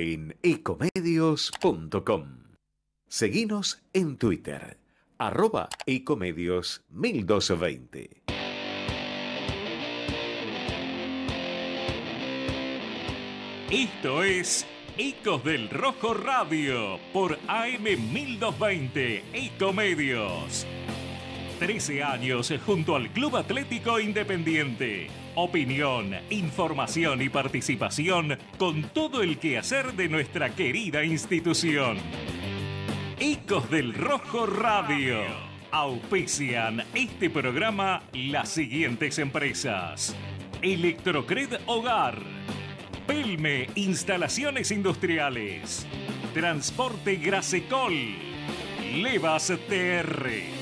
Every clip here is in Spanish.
en ecomedios.com. Seguimos en Twitter, arroba ecomedios 1220. Esto es Ecos del Rojo Radio por AM 1220 Ecomedios. 13 años junto al Club Atlético Independiente. Opinión, información y participación con todo el quehacer de nuestra querida institución. Ecos del Rojo Radio. Auspician este programa las siguientes empresas. Electrocred Hogar. Pelme Instalaciones Industriales. Transporte Grasecol. Levas TR.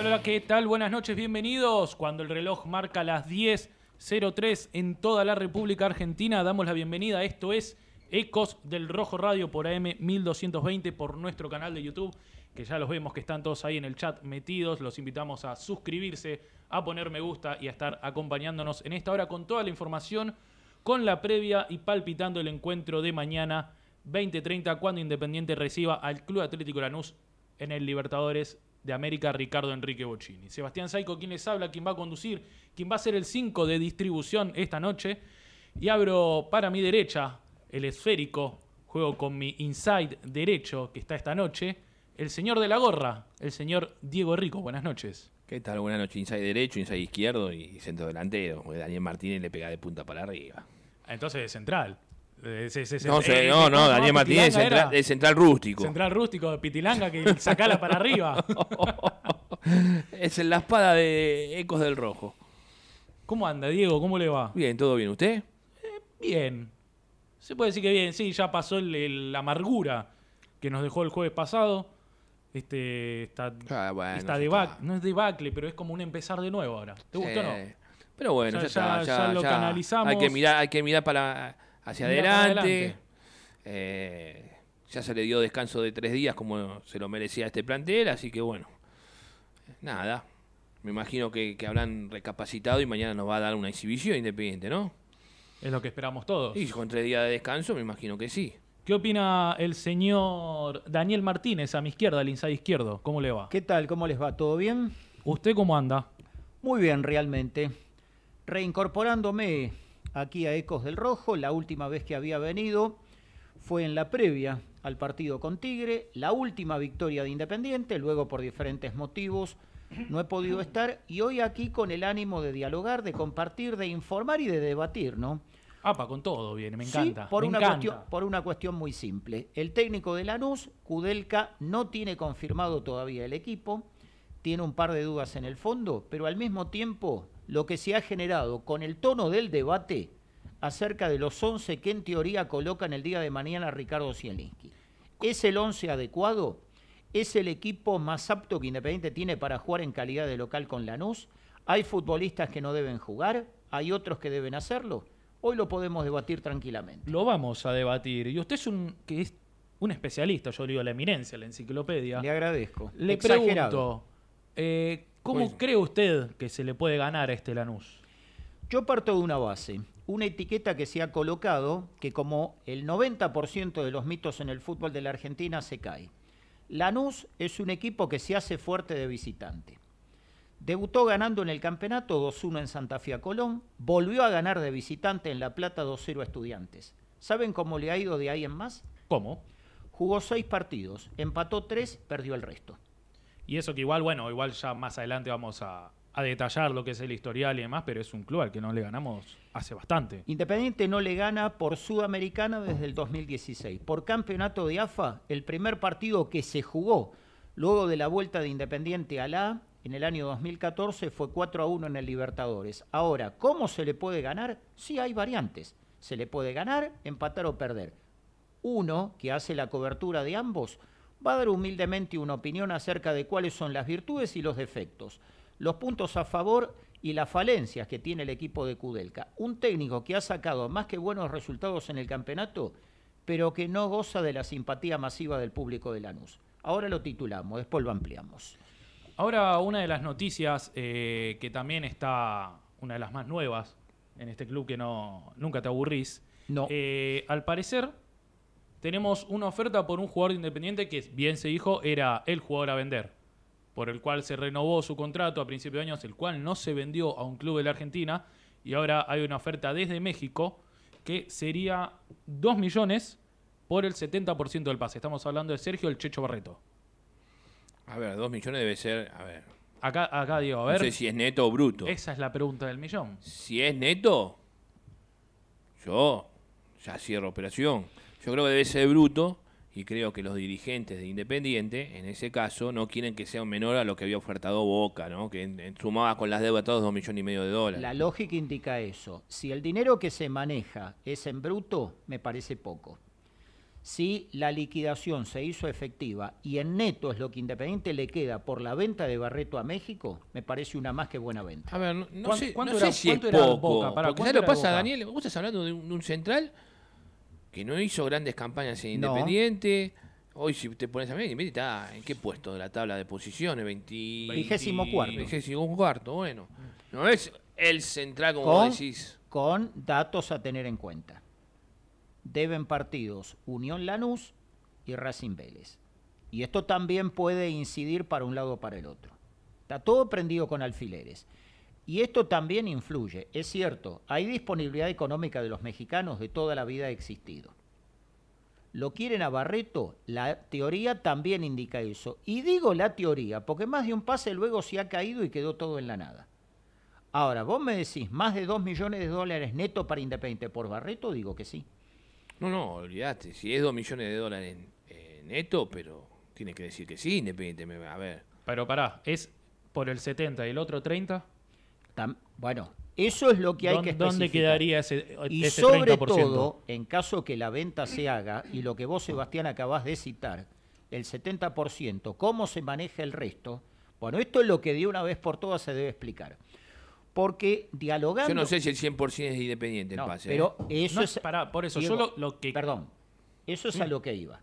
hola, ¿qué tal? Buenas noches, bienvenidos. Cuando el reloj marca las 10.03 en toda la República Argentina, damos la bienvenida. Esto es Ecos del Rojo Radio por AM 1220 por nuestro canal de YouTube, que ya los vemos que están todos ahí en el chat metidos. Los invitamos a suscribirse, a poner me gusta y a estar acompañándonos en esta hora con toda la información, con la previa y palpitando el encuentro de mañana 2030 cuando Independiente reciba al Club Atlético Lanús en el Libertadores de América, Ricardo Enrique Bocini. Sebastián Saico, ¿quién les habla, ¿Quién va a conducir, ¿Quién va a ser el 5 de distribución esta noche. Y abro para mi derecha el esférico, juego con mi inside derecho que está esta noche, el señor de la gorra, el señor Diego Rico. Buenas noches. ¿Qué tal? Buenas noches, inside derecho, inside izquierdo y centro delantero. Daniel Martínez le pega de punta para arriba. Entonces de central no, no, no, Daniel Martínez central, central rústico. Central rústico de Pitilanga que sacala para arriba. es la espada de Ecos del Rojo. ¿Cómo anda, Diego? ¿Cómo le va? Bien, todo bien. ¿Usted? Eh, bien. Se puede decir que bien, sí, ya pasó la amargura que nos dejó el jueves pasado. Este, está ah, no es debacle, pero es como un empezar de nuevo ahora. ¿Te o no? Pero bueno, ya, ya, lo canalizamos. que mirar, hay que mirar para hacia adelante. Eh, ya se le dio descanso de tres días como se lo merecía este plantel, así que bueno, nada. Me imagino que, habrán recapacitado y mañana nos va a dar una exhibición independiente, ¿no? Es lo que esperamos todos. Y con tres días de descanso, me imagino que sí. ¿Qué opina el señor Daniel Martínez a mi izquierda, al inside izquierdo? ¿Cómo le va? ¿Qué tal? ¿Cómo les va? ¿Todo bien? ¿Usted cómo anda? Muy bien, realmente. Reincorporándome aquí a Ecos del Rojo. La última vez que había venido fue en la previa al partido con Tigre, la última victoria de Independiente, luego por diferentes motivos no he podido estar y hoy aquí con el ánimo de dialogar, de compartir, de informar y de debatir, ¿no? Apa, con todo bien, me encanta. por, una Cuestión, por una cuestión muy simple. El técnico de Lanús, Kudelka, no tiene confirmado todavía el equipo, tiene un par de dudas en el fondo, pero al mismo tiempo lo que se ha generado con el tono del debate acerca de los 11 que en teoría colocan el día de mañana Ricardo Zielinski. ¿Es el 11 adecuado? ¿Es el equipo más apto que Independiente tiene para jugar en calidad de local con Lanús? ¿Hay futbolistas que no deben jugar? ¿Hay otros que deben hacerlo? Hoy lo podemos debatir tranquilamente. Lo vamos a debatir. Y usted es un, especialista, yo digo la eminencia, la enciclopedia. Le agradezco. Le pregunto, eh, ¿Cómo cree usted que se le puede ganar a este Lanús? Yo parto de una base, una etiqueta que se ha colocado que como el 90% de los mitos en el fútbol de la Argentina se cae. Lanús es un equipo que se hace fuerte de visitante. Debutó ganando en el campeonato 2-1 en Santa Fe Colón, volvió a ganar de visitante en La Plata 2-0 a Estudiantes. ¿Saben cómo le ha ido de ahí en más? ¿Cómo? Jugó seis partidos, empató tres, perdió el resto. Y eso que igual, bueno, igual ya más adelante vamos a, detallar lo que es el historial y demás, pero es un club al que no le ganamos hace bastante. Independiente no le gana por Sudamericana desde el 2016. Por campeonato de AFA, el primer partido que se jugó luego de la vuelta de Independiente a la en el año 2014 fue 4 a 1 en el Libertadores. Ahora, ¿cómo se le puede ganar? Sí hay variantes. Se le puede ganar, empatar o perder. Uno que hace la cobertura de ambos va a dar humildemente una opinión acerca de cuáles son las virtudes y los defectos, los puntos a favor y las falencias que tiene el equipo de Kudelka. Un técnico que ha sacado más que buenos resultados en el campeonato, pero que no goza de la simpatía masiva del público de Lanús. Ahora lo titulamos, después lo ampliamos. Ahora una de las noticias eh, que también está, una de las más nuevas en este club que no, nunca te aburrís. No. Eh, al parecer tenemos una oferta por un jugador independiente que, bien se dijo, era el jugador a vender, por el cual se renovó su contrato a principios de años, el cual no se vendió a un club de la Argentina, y ahora hay una oferta desde México que sería 2 millones por el 70% del pase. Estamos hablando de Sergio el Checho Barreto. A ver, 2 millones debe ser, a ver. Acá, acá digo, a ver. No sé si es neto o bruto. Esa es la pregunta del millón. Si es neto, yo ya cierro operación. Yo creo que debe ser bruto y creo que los dirigentes de Independiente, en ese caso, no quieren que sea menor a lo que había ofertado Boca, ¿no? que en, sumaba con las deudas todos dos millones y medio de dólares. La lógica indica eso. Si el dinero que se maneja es en bruto, me parece poco. Si la liquidación se hizo efectiva y en neto es lo que Independiente le queda por la venta de Barreto a México, me parece una más que buena venta. A ver, no, sé, si es poco. Boca? Para, pasa, Daniel, vos estás hablando de un central que no hizo grandes campañas en Independiente. Hoy, si te pones a mí, está en qué puesto de la tabla de posiciones, 20... vigésimo cuarto. cuarto, bueno. No es el central como con, decís. Con datos a tener en cuenta. Deben partidos Unión Lanús y Racing Vélez. Y esto también puede incidir para un lado o para el otro. Está todo prendido con alfileres. Y esto también influye, es cierto, hay disponibilidad económica de los mexicanos de toda la vida existido. Lo quieren a Barreto, la teoría también indica eso. Y digo la teoría, porque más de un pase luego se ha caído y quedó todo en la nada. Ahora, vos me decís, más de 2 millones de dólares neto para Independiente por Barreto, digo que sí. No, no, olvidaste, si es 2 millones de dólares eh, neto, pero tiene que decir que sí, Independiente. A ver. Pero pará, ¿es por el 70 y el otro 30? bueno, eso es lo que hay que especificar. ¿Dónde quedaría ese, y este sobre todo, en caso que la venta se haga, y lo que vos, Sebastián, acabás de citar, el 70%, cómo se maneja el resto, bueno, esto es lo que de una vez por todas se debe explicar. Porque dialogando... Yo no sé si el 100% es independiente el no, ¿eh? Pero eso es... por eso, que... Perdón, eso es a lo que iba.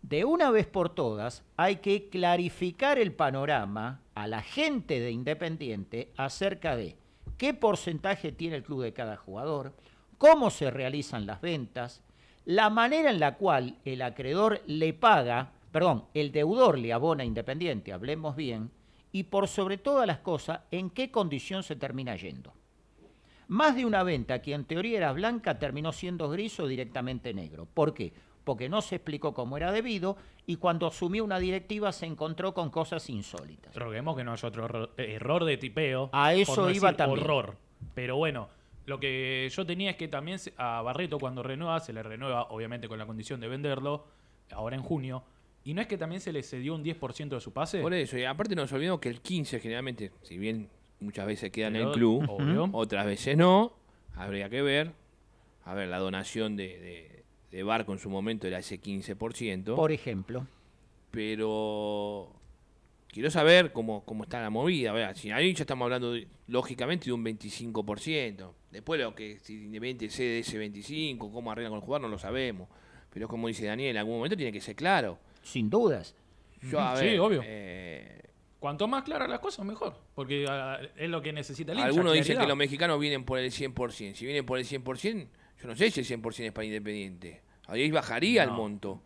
De una vez por todas hay que clarificar el panorama a la gente de Independiente acerca de qué porcentaje tiene el club de cada jugador, cómo se realizan las ventas, la manera en la cual el acreedor le paga, perdón, el deudor le abona a Independiente, hablemos bien, y por sobre todas las cosas, en qué condición se termina yendo. Más de una venta que en teoría era blanca terminó siendo gris o directamente negro. ¿Por qué? porque no se explicó cómo era debido y cuando asumió una directiva se encontró con cosas insólitas. Roguemos que no es otro error de tipeo. A eso iba decir también. Horror. Pero bueno, lo que yo tenía es que también a Barreto cuando renueva, se le renueva obviamente con la condición de venderlo, ahora en junio. ¿Y no es que también se le cedió un 10% de su pase? Por eso, y aparte nos olvidamos que el 15 generalmente, si bien muchas veces queda en el club, otras veces no, habría que ver, a ver, la donación de de barco en su momento era ese 15%. Por ejemplo. Pero quiero saber cómo, cómo está la movida. Si ahí ya estamos hablando, lógicamente, de un 25%. Después, lo que si independientemente de ese 25%, cómo arreglan con el no lo sabemos. Pero como dice Daniel, en algún momento tiene que ser claro. Sin dudas. sí, obvio. Eh, Cuanto más claras las cosas, mejor. Porque es lo que necesita el Algunos dicen que los mexicanos vienen por el 100%. Si vienen por el 100%, yo no sé si es 100% es para Independiente. Ahí bajaría el monto.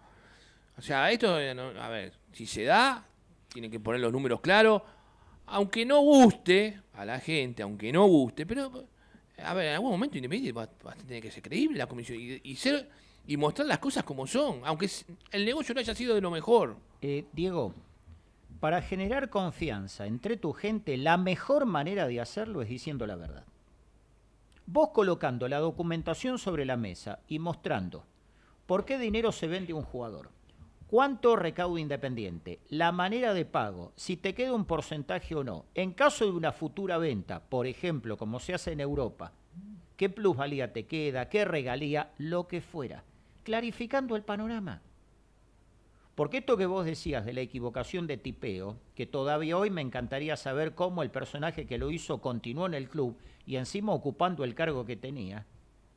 O sea, esto, eh, a ver, si se da, tienen que poner los números claros. Aunque no guste a la gente, aunque no guste, pero a ver, en algún momento Independiente va, a tener que ser creíble la comisión y, mostrar las cosas como son, aunque el negocio no haya sido de lo mejor. Eh, Diego, para generar confianza entre tu gente, la mejor manera de hacerlo es diciendo la verdad. Vos colocando la documentación sobre la mesa y mostrando por qué dinero se vende un jugador, cuánto recaudo Independiente, la manera de pago, si te queda un porcentaje o no. En caso de una futura venta, por ejemplo, como se hace en Europa, qué plusvalía te queda, qué regalía, lo que fuera. Clarificando el panorama. Porque esto que vos decías de la equivocación de tipeo, que todavía hoy me encantaría saber cómo el personaje que lo hizo continuó en el club y encima ocupando el cargo que tenía,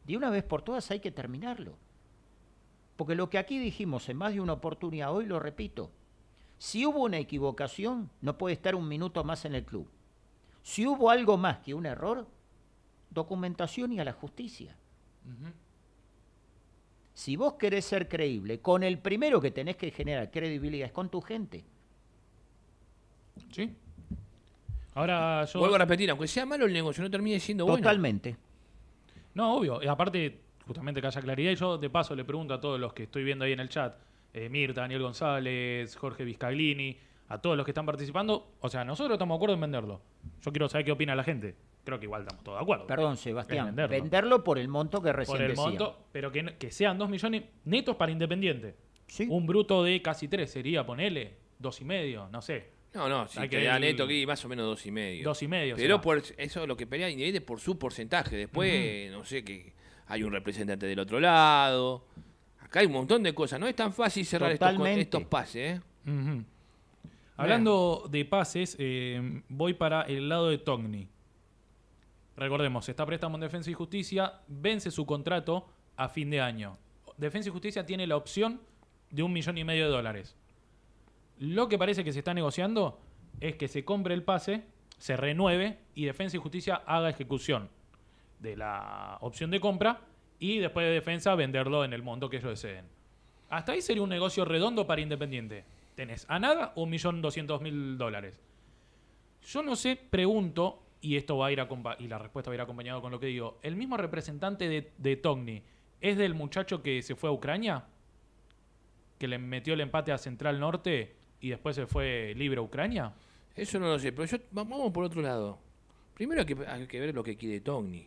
de una vez por todas hay que terminarlo. Porque lo que aquí dijimos en más de una oportunidad hoy, lo repito, si hubo una equivocación, no puede estar un minuto más en el club. Si hubo algo más que un error, documentación y a la justicia. Si vos querés ser creíble, con el primero que tenés que generar credibilidad es con tu gente. Sí. Ahora yo... Vuelvo a repetir, aunque sea malo el negocio, no termine siendo bueno. Totalmente. No, obvio. Y aparte, justamente que haya claridad, y yo de paso le pregunto a todos los que estoy viendo ahí en el chat, eh, Mirta, Daniel González, Jorge Vizcaglini, a todos los que están participando, o sea, nosotros estamos de acuerdo en venderlo. Yo quiero saber qué opina la gente creo que igual estamos todos de acuerdo. Perdón, Sebastián, venderlo. por el monto que recién Por el monto, pero que, sean 2 millones netos para Independiente. ¿Sí? Un bruto de casi 3 sería, ponele, dos y medio, no sé. No, no, si Hay neto aquí más o menos dos y medio. Dos y medio. Pero eso lo que pelea Independiente por su porcentaje. Después, no sé, que hay un representante del otro lado. Acá hay un montón de cosas. No es tan fácil cerrar estos, pases. ¿eh? Hablando de pases, eh, voy para el lado de Togni. Recordemos, está préstamo en Defensa y Justicia, vence su contrato a fin de año. Defensa y Justicia tiene la opción de un millón y medio de dólares. Lo que parece que se está negociando es que se compre el pase, se renueve y Defensa y Justicia haga ejecución de la opción de compra y después de Defensa venderlo en el monto que ellos deseen. Hasta ahí sería un negocio redondo para Independiente. Tenés a nada un millón doscientos mil dólares. Yo no sé, pregunto, y esto va a ir y la respuesta va a ir acompañado con lo que digo. ¿El mismo representante de, de Togni es del muchacho que se fue a Ucrania? ¿Que le metió el empate a Central Norte y después se fue libre a Ucrania? Eso no lo sé, pero yo, vamos por otro lado. Primero hay que, que ver lo que quiere Togni.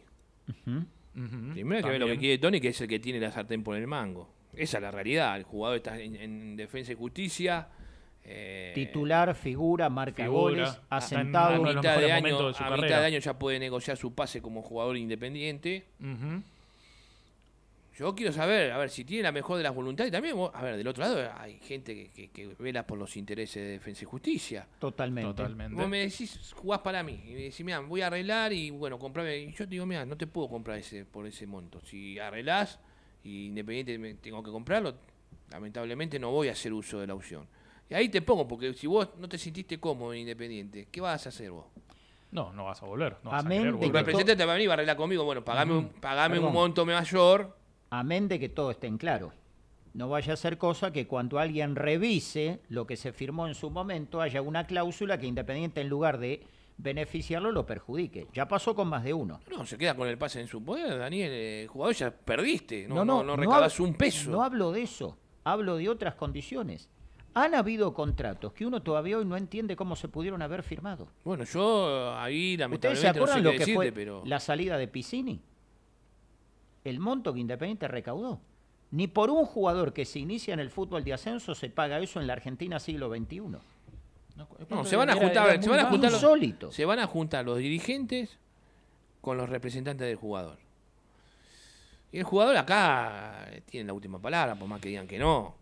Primero hay que ver lo que quiere Togni, que es el que tiene la sartén por el mango. Esa es la realidad. El jugador está en, en defensa y justicia eh, Titular, figura, marca goles, asentado. A, mitad, de año, a mitad de año ya puede negociar su pase como jugador independiente. Yo quiero saber, a ver, si tiene la mejor de las voluntades también, a ver, del otro lado hay gente que, que, vela por los intereses de defensa y justicia. Totalmente. Totalmente. Vos me decís, jugás para mí, y me decís, mira, voy a arreglar y bueno, comprarme Y yo te digo, mira, no te puedo comprar ese por ese monto. Si arreglás y independiente tengo que comprarlo, lamentablemente no voy a hacer uso de la opción. Y ahí te pongo, porque si vos no te sentiste cómodo en Independiente, ¿qué vas a hacer vos? No, no vas a volver. No Amén a representante para va a arreglar conmigo. Bueno, pagame, un, pagame un monto mayor. Amén de que todo esté en claro. No vaya a ser cosa que cuando alguien revise lo que se firmó en su momento haya una cláusula que Independiente en lugar de beneficiarlo lo perjudique. Ya pasó con más de uno. No, se queda con el pase en su poder, Daniel. Eh, jugador, ya perdiste. No, no, no, no, no recabas un peso. No hablo de eso. Hablo de otras condiciones. Han habido contratos que uno todavía hoy no entiende cómo se pudieron haber firmado. Bueno, yo ahí lamentablemente ¿Ustedes se acuerdan lo que fue la salida de Piscini? El monto que Independiente recaudó. Ni por un jugador que se inicia en el fútbol de ascenso se paga eso en la Argentina siglo XXI. No, se van a juntar, se a se van a juntar los dirigentes con los representantes del jugador. Y el jugador acá eh, tiene la última palabra, por más que digan que no.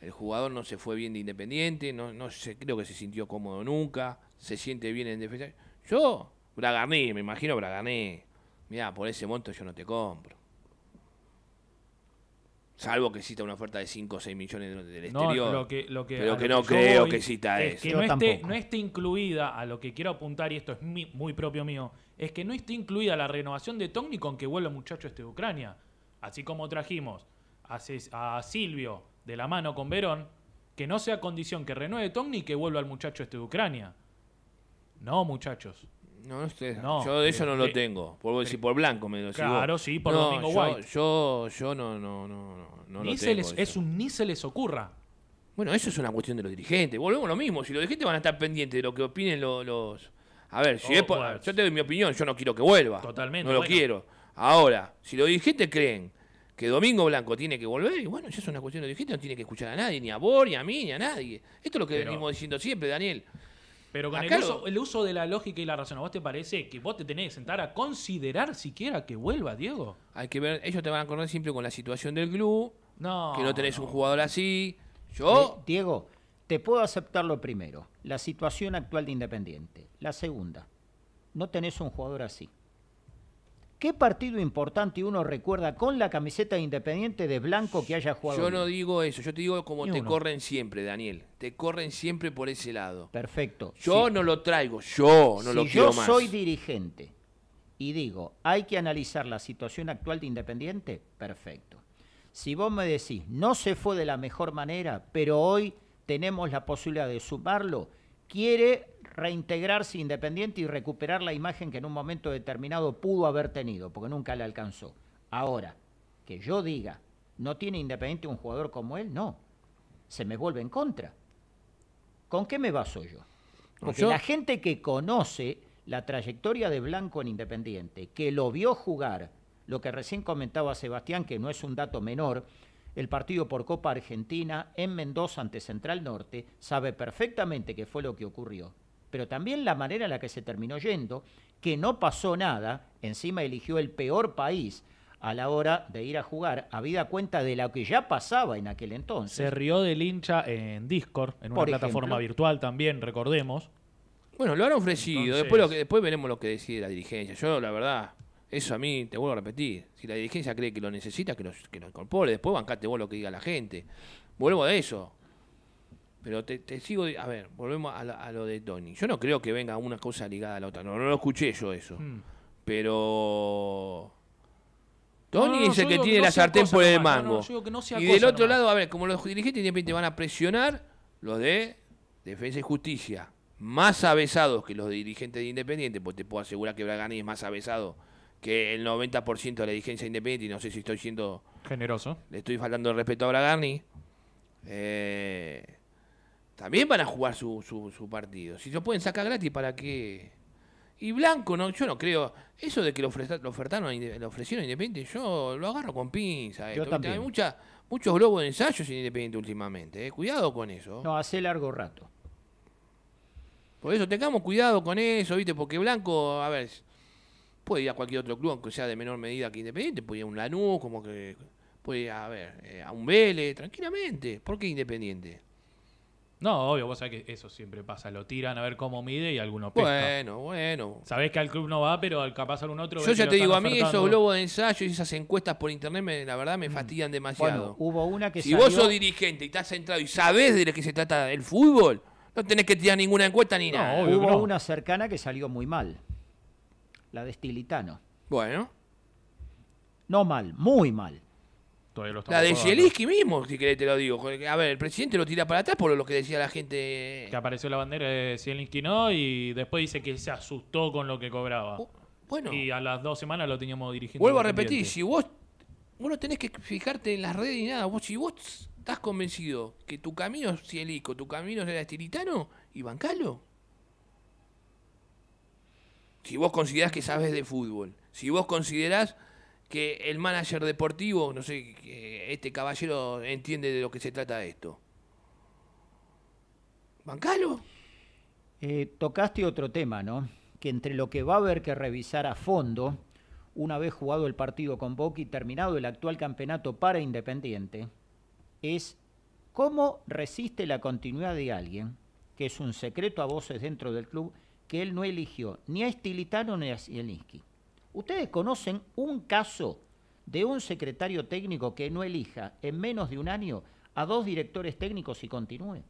El jugador no se fue bien de Independiente, no, no creo que se sintió cómodo nunca, se siente bien en defensa. Yo, Bragané, me imagino Bragané. Mira, por ese monto yo no te compro. Salvo que exista una oferta de 5 o 6 millones del no, exterior. Lo que, lo que, pero que no creo que exista eso. Que no esté, incluida, a lo que quiero apuntar, y esto es muy propio mío, es que no esté incluida la renovación de Togni con que vuelva el muchacho este de Ucrania. Así como trajimos a Silvio, de la mano con Verón, que no sea condición que renueve Togni y que vuelva al muchacho este de Ucrania. No, muchachos. No, no, yo de eso eh, no lo eh, tengo. Por, eh, por blanco me lo Claro, sí, por Domingo yo, Yo, yo no, no, no, no, lo tengo Es un ni se les ocurra. Bueno, eso es una cuestión de los dirigentes. Volvemos a lo mismo. Si los dirigentes van a estar pendientes de lo que opinen los. A ver, si oh, pues. yo te doy mi opinión, yo no quiero que vuelva. Totalmente. No lo quiero. Ahora, si los dirigentes creen que Domingo Blanco tiene que volver, y bueno, ya es una cuestión de dijiste, no tiene que escuchar a nadie, ni a vos, ni a mí, ni a nadie. Esto es lo que venimos diciendo siempre, Daniel. Pero con el, uso, de la lógica y la razón, ¿a vos te parece que vos te tenés que sentar a considerar siquiera que vuelva, Diego? Hay que ver, ellos te van a acordar siempre con la situación del club, no, que no tenés un jugador así. Yo... Diego, te puedo aceptar lo primero, la situación actual de Independiente. La segunda, no tenés un jugador así. ¿Qué partido importante uno recuerda con la camiseta independiente de blanco que haya jugado? Yo no digo eso, yo te digo como te corren siempre, Daniel. Te corren siempre por ese lado. Perfecto. Yo no lo traigo, yo no lo quiero más. Yo soy dirigente y digo, hay que analizar la situación actual de Independiente, perfecto. Si vos me decís, no se fue de la mejor manera, pero hoy tenemos la posibilidad de sumarlo, quiere reintegrarse independiente y recuperar la imagen que en un momento determinado pudo haber tenido, porque nunca le alcanzó. Ahora, que yo diga, ¿no tiene independiente un jugador como él? No, se me vuelve en contra. ¿Con qué me baso yo? Porque la gente que conoce la trayectoria de Blanco en Independiente, que lo vio jugar, lo que recién comentaba Sebastián, que no es un dato menor, el partido por Copa Argentina en Mendoza ante Central Norte, sabe perfectamente qué fue lo que ocurrió pero también la manera en la que se terminó yendo, que no pasó nada, encima eligió el peor país a la hora de ir a jugar, habida cuenta de lo que ya pasaba en aquel entonces. Se rió del hincha en Discord, en una plataforma virtual también, recordemos. Bueno, lo han ofrecido, después, lo que, después veremos lo que decide la dirigencia. Yo, la verdad, eso a mí, te vuelvo a repetir, si la dirigencia cree que lo necesita, que lo, que lo incorpore, después bancate vos lo que diga la gente. Vuelvo a eso, pero te, sigo, a ver, volvemos a, lo de Tony. Yo no creo que venga una cosa ligada a la otra. No, no lo escuché yo eso. Mm. Pero... Tony dice que tiene la sartén por el mango. y del otro lado, a ver, como los dirigentes independientes van a presionar, los de Defensa y Justicia, más avesados que los dirigentes de Independiente, pues te puedo asegurar que Bragani es más avesado que el 90% de la dirigencia independiente, y no sé si estoy siendo... Generoso. Le estoy faltando el respeto a Bragani. Eh, también van a jugar su, su, partido. Si lo pueden sacar gratis, ¿para qué? Y Blanco, no, yo no creo. Eso de que lo, ofreta, lo ofertaron, ofrecieron Independiente, yo lo agarro con pinza. Eh. Yo también. Hay mucha, muchos globos de ensayos en Independiente últimamente. Eh. Cuidado con eso. No, hace largo rato. Por eso tengamos cuidado con eso, ¿viste? Porque Blanco, a ver, puede ir a cualquier otro club, aunque sea de menor medida que Independiente. Puede ir a un Lanús, como que. Puede ir a, ver, eh, a un Vélez, tranquilamente. ¿Por qué Independiente? No, obvio, vos sabés que eso siempre pasa. Lo tiran a ver cómo mide y alguno pesca. Bueno, bueno. Sabés que al club no va, pero al pasar un otro... Yo ya te digo, a mí esos globos de ensayo y esas encuestas por internet, me, la verdad, me mm. fastidian demasiado. hubo una que Si vos sos dirigente y estás centrado y sabés de lo que se trata el fútbol, no tenés que tirar ninguna encuesta ni nada. hubo una cercana que salió muy mal. La de Stilitano. Bueno. No mal, muy mal la de Zielinski mismo, si querés te lo digo. A ver, el presidente lo tira para atrás por lo que decía la gente. Que apareció la bandera de Zielinski no y después dice que se asustó con lo que cobraba. Uh, bueno. Y a las dos semanas lo teníamos dirigido Vuelvo a repetir, si vos, vos no tenés que fijarte en las redes y nada, vos si vos estás convencido que tu camino es Cielisco, tu camino es el estilitano, y bancalo. Si vos considerás que sabes de fútbol, si vos considerás que el manager deportivo, no sé, este caballero entiende de lo que se trata esto. ¿Bancalo? Eh, tocaste otro tema, ¿no? Que entre lo que va a haber que revisar a fondo, una vez jugado el partido con Boca y terminado el actual campeonato para Independiente, es cómo resiste la continuidad de alguien, que es un secreto a voces dentro del club, que él no eligió ni a Estilitano ni a Zielinski. ¿Ustedes conocen un caso de un secretario técnico que no elija en menos de un año a dos directores técnicos y continúe?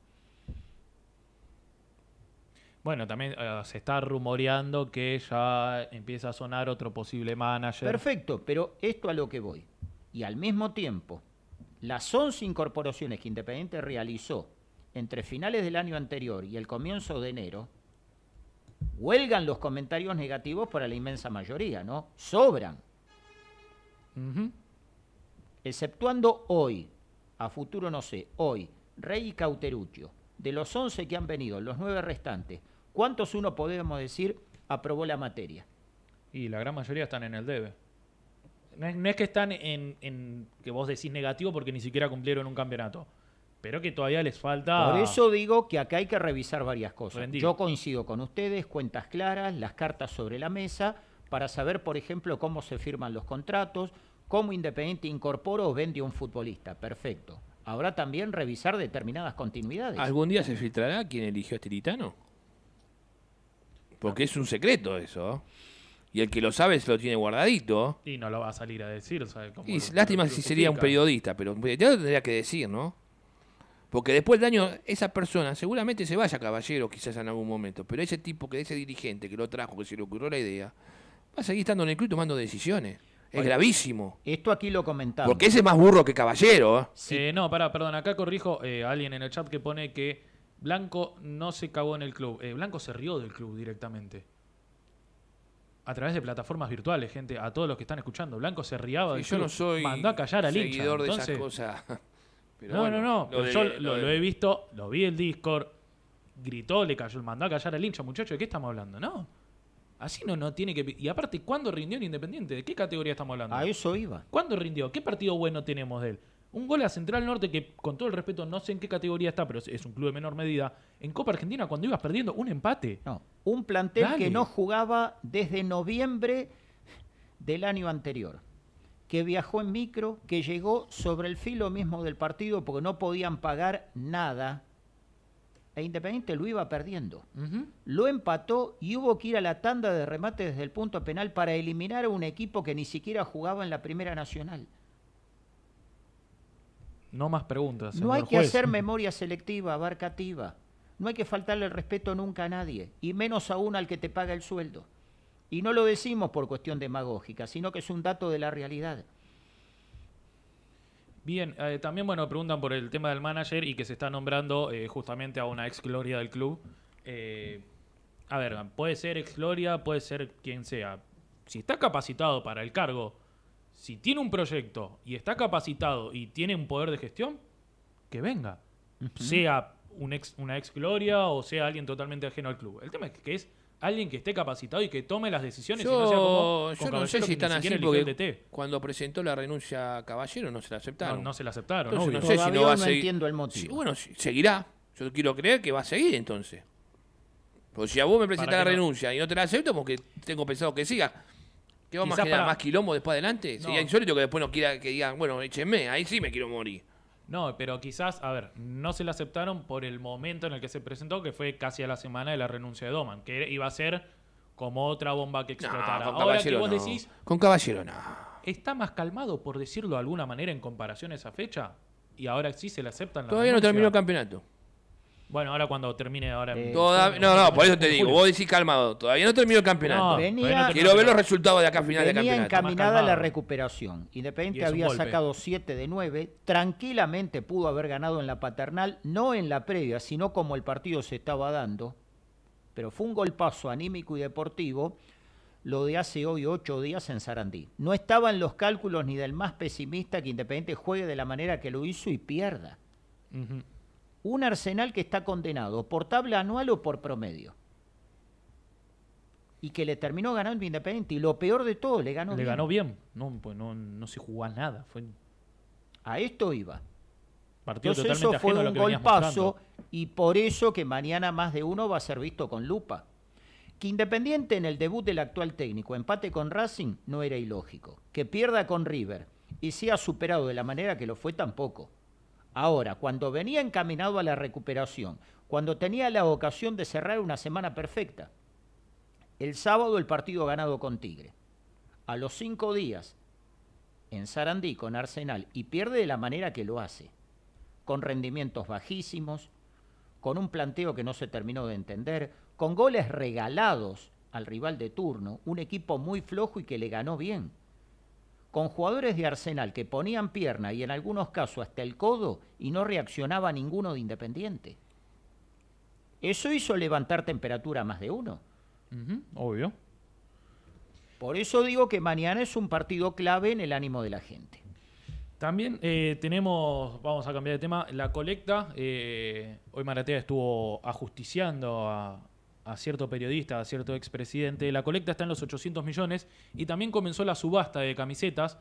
Bueno, también eh, se está rumoreando que ya empieza a sonar otro posible manager. Perfecto, pero esto a lo que voy. Y al mismo tiempo, las 11 incorporaciones que Independiente realizó entre finales del año anterior y el comienzo de enero, huelgan los comentarios negativos para la inmensa mayoría, ¿no? Sobran. Exceptuando hoy, a futuro no sé, hoy, Rey y Cauteruccio, de los 11 que han venido, los 9 restantes, ¿cuántos uno podemos decir aprobó la materia? Y la gran mayoría están en el debe. No es, que están en, que vos decís negativo porque ni siquiera cumplieron un campeonato pero que todavía les falta. Por eso digo que acá hay que revisar varias cosas. Yo coincido con ustedes, cuentas claras, las cartas sobre la mesa, para saber, por ejemplo, cómo se firman los contratos, cómo Independiente incorpora o vende un futbolista. Perfecto. Habrá también revisar determinadas continuidades. ¿Algún día se filtrará quién eligió a este Porque es un secreto eso. ¿eh? Y el que lo sabe se lo tiene guardadito. Y no lo va a salir a decir. y lástima si sería un periodista, pero ya lo tendría que decir, ¿no? Porque después el daño, esa persona seguramente se vaya caballero quizás en algún momento, pero ese tipo, que ese dirigente que lo trajo, que se le ocurrió la idea, va a seguir estando en el club tomando decisiones. Es gravísimo. Esto aquí lo comentaba Porque ese es más burro que caballero. ¿eh? Sí. Eh, no, pará, perdón, acá corrijo eh, alguien en el chat que pone que Blanco no se cagó en el club. Blanco se rió del club directamente. A través de plataformas virtuales, gente, a todos los que están escuchando. Blanco se riaba y yo no soy mandó a callar al seguidor de esas cosas no, no, no, Yo lo, he visto, lo vi el Discord, gritó, le cayó, mandó a callar al hincha, muchacho, ¿de qué estamos hablando? No. Así no, no tiene que. Y aparte, ¿cuándo rindió en Independiente? ¿De qué categoría estamos hablando? A eso iba. ¿Cuándo rindió? ¿Qué partido bueno tenemos de él? Un gol a Central Norte que, con todo el respeto, no sé en qué categoría está, pero es un club de menor medida. En Copa Argentina, cuando ibas perdiendo, un empate. No, un plantel que no jugaba desde noviembre del año anterior que viajó en micro, que llegó sobre el filo mismo del partido porque no podían pagar nada. E Independiente lo iba perdiendo. Lo empató y hubo que ir a la tanda de remate desde el punto penal para eliminar a un equipo que ni siquiera jugaba en la Primera Nacional. No más preguntas. no hay que hacer memoria selectiva, abarcativa. No hay que faltarle el respeto nunca a nadie, y menos aún al que te paga el sueldo. Y no lo decimos por cuestión demagógica, sino que es un dato de la realidad. Bien, eh, también bueno, preguntan por el tema del manager y que se está nombrando eh, justamente a una ex gloria del club. Eh, a ver, puede ser ex gloria, puede ser quien sea. Si está capacitado para el cargo, si tiene un proyecto y está capacitado y tiene un poder de gestión, que venga. Sea una ex gloria o sea alguien totalmente ajeno al club. El tema es que es alguien que esté capacitado y que tome las decisiones. y no, sea como, yo no sé si están así porque cuando presentó la renuncia a Caballero no se la aceptaron. No, se la aceptaron. no sé si no va a seguir. entiendo el motivo. bueno, seguirá. Yo quiero creer que va a seguir entonces. Porque si a vos me presentás la renuncia y no te la acepto, porque tengo pensado que siga. ¿Qué vamos a quedar ¿Más quilombo después adelante? Sería insólito que después no quiera que digan, bueno, écheme, ahí sí me quiero morir. No, pero quizás, a ver, no se la aceptaron por el momento en el que se presentó, que fue casi a la semana de la renuncia de Doman, que iba a ser como otra bomba que explotara. con Ahora que vos decís. Con Caballero ¿Está más calmado, por decirlo de alguna manera, en comparación a esa fecha? Y ahora sí se le aceptan Todavía no terminó el campeonato. Bueno, ahora cuando termine ahora. Eh, no, no, por eso te digo. Vos decís calmado. Todavía no terminó el campeonato. venía... Quiero ver los resultados de acá a final de campeonato. encaminada la recuperación. Independiente había sacado 7 de 9. Tranquilamente pudo haber ganado en la paternal, no en la previa, sino como el partido se estaba dando. Pero fue un golpazo anímico y deportivo lo de hace hoy ocho días en Sarandí. No estaban los cálculos ni del más pesimista que Independiente juegue de la manera que lo hizo y pierda un Arsenal que está condenado por tabla anual o por promedio. Y que le terminó ganando Independiente. Y lo peor de todo, le ganó bien. Le ganó bien. No, pues no, no se jugó a nada. Fue... A esto iba. Partido Entonces eso fue un golpazo y por eso que mañana más de uno va a ser visto con lupa. Que Independiente en el debut del actual técnico empate con Racing no era ilógico. Que pierda con River y sea superado de la manera que lo fue tampoco. Ahora, cuando venía encaminado a la recuperación, cuando tenía la ocasión de cerrar una semana perfecta, el sábado el partido ganado con Tigre, a los cinco días en Sarandí con Arsenal y pierde de la manera que lo hace, con rendimientos bajísimos, con un planteo que no se terminó de entender, con goles regalados al rival de turno, un equipo muy flojo y que le ganó bien con jugadores de Arsenal que ponían pierna y en algunos casos hasta el codo y no reaccionaba ninguno de Independiente. Eso hizo levantar temperatura a más de uno. obvio. Por eso digo que mañana es un partido clave en el ánimo de la gente. También eh, tenemos, vamos a cambiar de tema, la colecta. Eh, hoy Maratea estuvo ajusticiando a, a cierto periodista, a cierto expresidente. La colecta está en los 800 millones y también comenzó la subasta de camisetas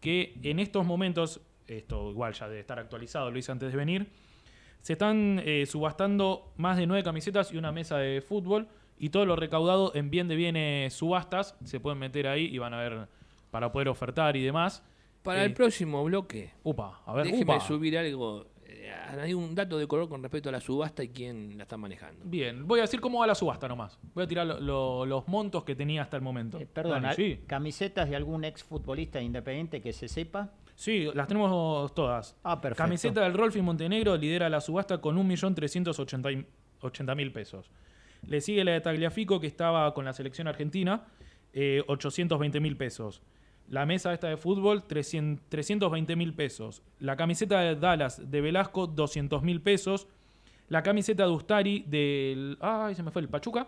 que en estos momentos, esto igual ya debe estar actualizado, lo hice antes de venir, se están eh, subastando más de nueve camisetas y una mesa de fútbol y todo lo recaudado en bien de bienes subastas se pueden meter ahí y van a ver para poder ofertar y demás. Para eh, el próximo bloque. Upa, a ver. Déjeme subir algo eh, hay un dato de color con respecto a la subasta y quién la está manejando. Bien, voy a decir cómo va la subasta nomás. Voy a tirar los montos que tenía hasta el momento. Eh, perdón, camisetas de algún ex futbolista independiente que se sepa. Sí, las tenemos todas. Ah, perfecto. Camiseta del Rolfi Montenegro lidera la subasta con 1.380.000 pesos. Le sigue la de Tagliafico, que estaba con la selección argentina, 820.000 eh, pesos. La mesa esta de fútbol, 320.000 320 mil pesos. La camiseta de Dallas de Velasco, 200 mil pesos. La camiseta de Ustari del... ¡Ay, se me fue el Pachuca!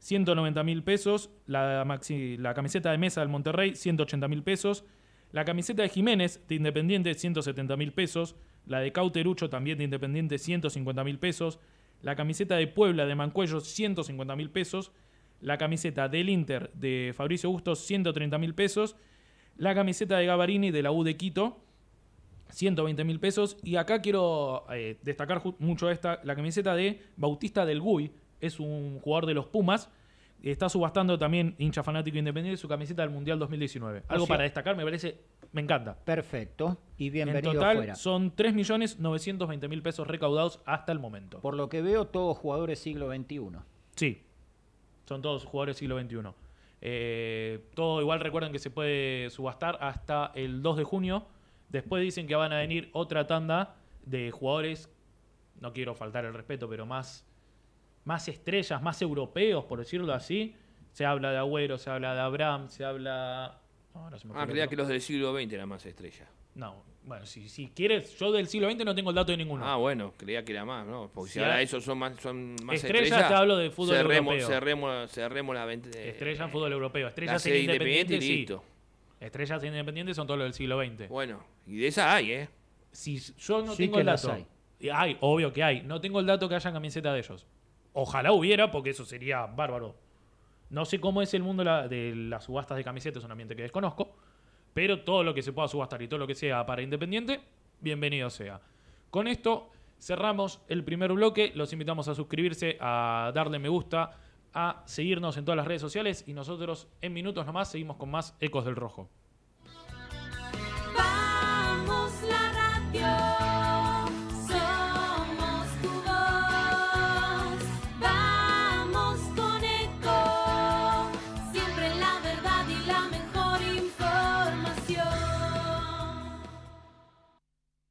190 mil pesos. La, la camiseta de mesa del Monterrey, 180 mil pesos. La camiseta de Jiménez de Independiente, 170 mil pesos. La de Cauterucho también de Independiente, 150 mil pesos. La camiseta de Puebla de Mancuello, 150 mil pesos. La camiseta del Inter de Fabricio Gusto, 130 mil pesos la camiseta de Gavarini de la U de Quito, 120 mil pesos. Y acá quiero eh, destacar mucho esta, la camiseta de Bautista del Guy, es un jugador de los Pumas. Está subastando también hincha fanático independiente su camiseta del Mundial 2019. Algo para destacar, me parece, me encanta. Perfecto. Y bienvenido. En total fuera. son 3.920.000 pesos recaudados hasta el momento. Por lo que veo, todos jugadores siglo XXI. Sí, son todos jugadores siglo XXI. Eh, todo igual recuerden que se puede subastar hasta el 2 de junio. Después dicen que van a venir otra tanda de jugadores, no quiero faltar el respeto, pero más, más estrellas, más europeos, por decirlo así. Se habla de Agüero, se habla de Abraham, se habla... No, ah, que los del siglo XX eran más estrellas. No, bueno, si, si quieres, yo del siglo XX no tengo el dato de ninguno. Ah, bueno, creía que era más, ¿no? Porque si, ahora esos son más, son más estrellas, estrellas, te hablo de fútbol cerremos, europeo. Cerremos, la venta. estrella en fútbol europeo. Estrellas en independiente, y listo. Sí. Estrellas independientes son todos los del siglo XX. Bueno, y de esas hay, ¿eh? Si yo no tengo el dato. hay. obvio que hay. No tengo el dato que hayan camisetas de ellos. Ojalá hubiera, porque eso sería bárbaro. No sé cómo es el mundo de las subastas de camisetas, es un ambiente que desconozco. Pero todo lo que se pueda subastar y todo lo que sea para Independiente, bienvenido sea. Con esto cerramos el primer bloque. Los invitamos a suscribirse, a darle me gusta, a seguirnos en todas las redes sociales y nosotros en minutos nomás seguimos con más Ecos del Rojo.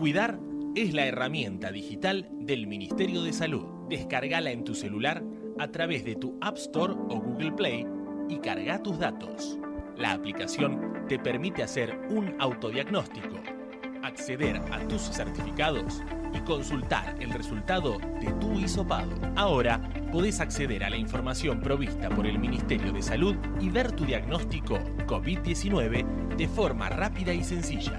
Cuidar es la herramienta digital del Ministerio de Salud. Descárgala en tu celular a través de tu App Store o Google Play y carga tus datos. La aplicación te permite hacer un autodiagnóstico, acceder a tus certificados y consultar el resultado de tu hisopado. Ahora podés acceder a la información provista por el Ministerio de Salud y ver tu diagnóstico COVID-19 de forma rápida y sencilla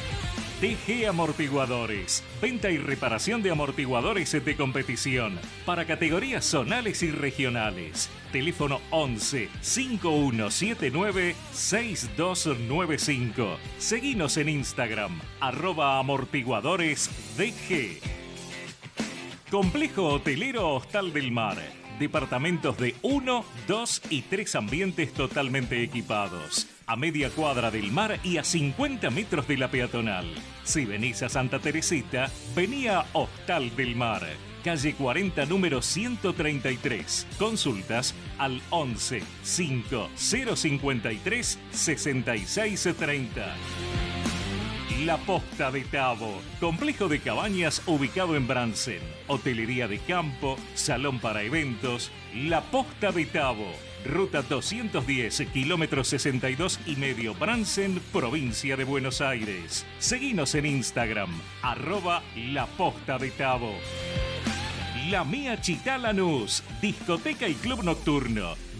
DG Amortiguadores. Venta y reparación de amortiguadores de competición para categorías zonales y regionales. Teléfono 11 5179 6295. seguimos en Instagram, arroba amortiguadores DG. Complejo Hotelero Hostal del Mar Departamentos de 1, 2 y 3 ambientes totalmente equipados. A media cuadra del mar y a 50 metros de la peatonal. Si venís a Santa Teresita, vení a Hostal del Mar. Calle 40, número 133. Consultas al 11 5 053 6630. La Posta de Tabo, complejo de cabañas ubicado en Bransen, hotelería de campo, salón para eventos, La Posta de Tabo, ruta 210, kilómetros 62 y medio, Bransen, provincia de Buenos Aires. seguimos en Instagram, arroba La Posta de Tabo. La Mía Chitala Lanús, discoteca y club nocturno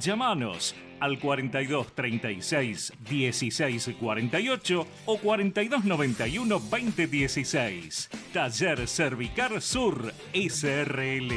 Llámanos al 42 36 16 48 o 42 91 20 16. Taller Servicar Sur SRL.